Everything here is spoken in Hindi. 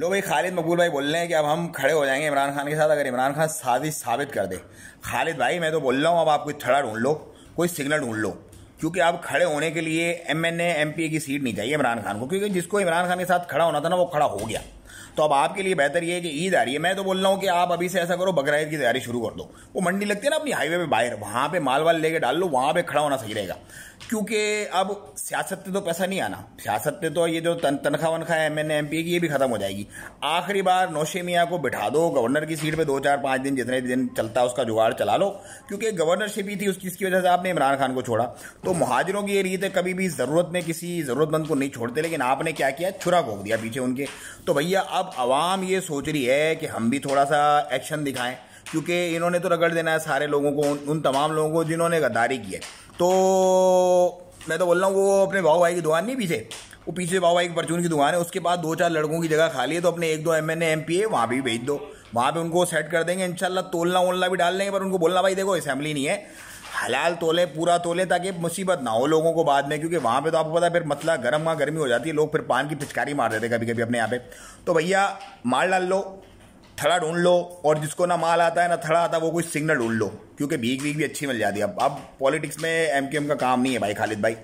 लो भाई खालिद मकबूल भाई बोल रहे हैं कि अब हम खड़े हो जाएंगे इमरान खान के साथ अगर इमरान खान साजिश साबित कर दे खालिद भाई मैं तो बोल रहा हूँ अब आप कोई थड़ा ढूंढ लो कोई सिग्नल ढूंढ लो क्योंकि अब खड़े होने के लिए एम एन एम पी की सीट नहीं चाहिए इमरान खान को क्योंकि जिसको इमरान खान के साथ खड़ा होना था ना वो खड़ा हो गया तो अब आपके लिए बेहतर ये है कि ईद आ रही है मैं तो बोल रहा हूँ कि आप अभी से ऐसा करो बकरा ईद की तैयारी शुरू कर दो वो मंडी लगती है ना अपनी हाईवे पे बाहर वहाँ पे माल वाल लेके डाल लो वहाँ पे खड़ा होना सही रहेगा क्योंकि अब सियासत पे तो पैसा नहीं आना सियासत पे तो ये जो तन, तनख्वाह है एम एन एम पी की ये भी खत्म हो जाएगी आखिरी बार नौशे मियाँ को बिठा दो गवर्नर की सीट पर दो चार पाँच दिन जितने दिन चलता है उसका जुगाड़ चला लो क्योंकि गवर्नरशिप ही थी उस चीज़ की वजह से आपने इमरान खान को छोड़ा तो महाजरों की ये रीत है कभी भी ज़रूरत में किसी ज़रूरतमंद को नहीं छोड़ते लेकिन आपने क्या किया छुरा घोक दिया पीछे उनके तो भैया भैया अब आवाम ये सोच रही है कि हम भी थोड़ा सा एक्शन दिखाएं क्योंकि इन्होंने तो रगड़ देना है सारे लोगों को उन, तमाम लोगों को जिन्होंने गद्दारी की है तो मैं तो बोल रहा हूँ वो अपने भाव भाई की दुकान नहीं पीछे वो पीछे भाई की परचून की दुकान है उसके बाद दो चार लड़कों की जगह खाली है तो अपने एक दो M N M P A वहाँ भी भेज दो वहाँ पे उनको सेट कर देंगे इंशाल्लाह तोलना वोलना भी डाल लेंगे पर उनको बोलना भाई देखो असेंबली नहीं है हलाल तोले पूरा तोले ताकि मुसीबत ना हो लोगों को बाद में क्योंकि वहाँ पे तो आपको पता है फिर मतला गर्म वहाँ गर्मी हो जाती है लोग फिर पान की पिचकारी मार देते कभी कभी अपने यहाँ पे तो भैया माल डाल लो थड़ा ढूंढ लो और जिसको ना माल आता है ना थड़ा आता है वो कोई सिग्नल ढूंढ लो क्योंकि भीख भीख भी अच्छी मिल जाती है अब अब पॉलिटिक्स में एम का काम नहीं है भाई खालिद भाई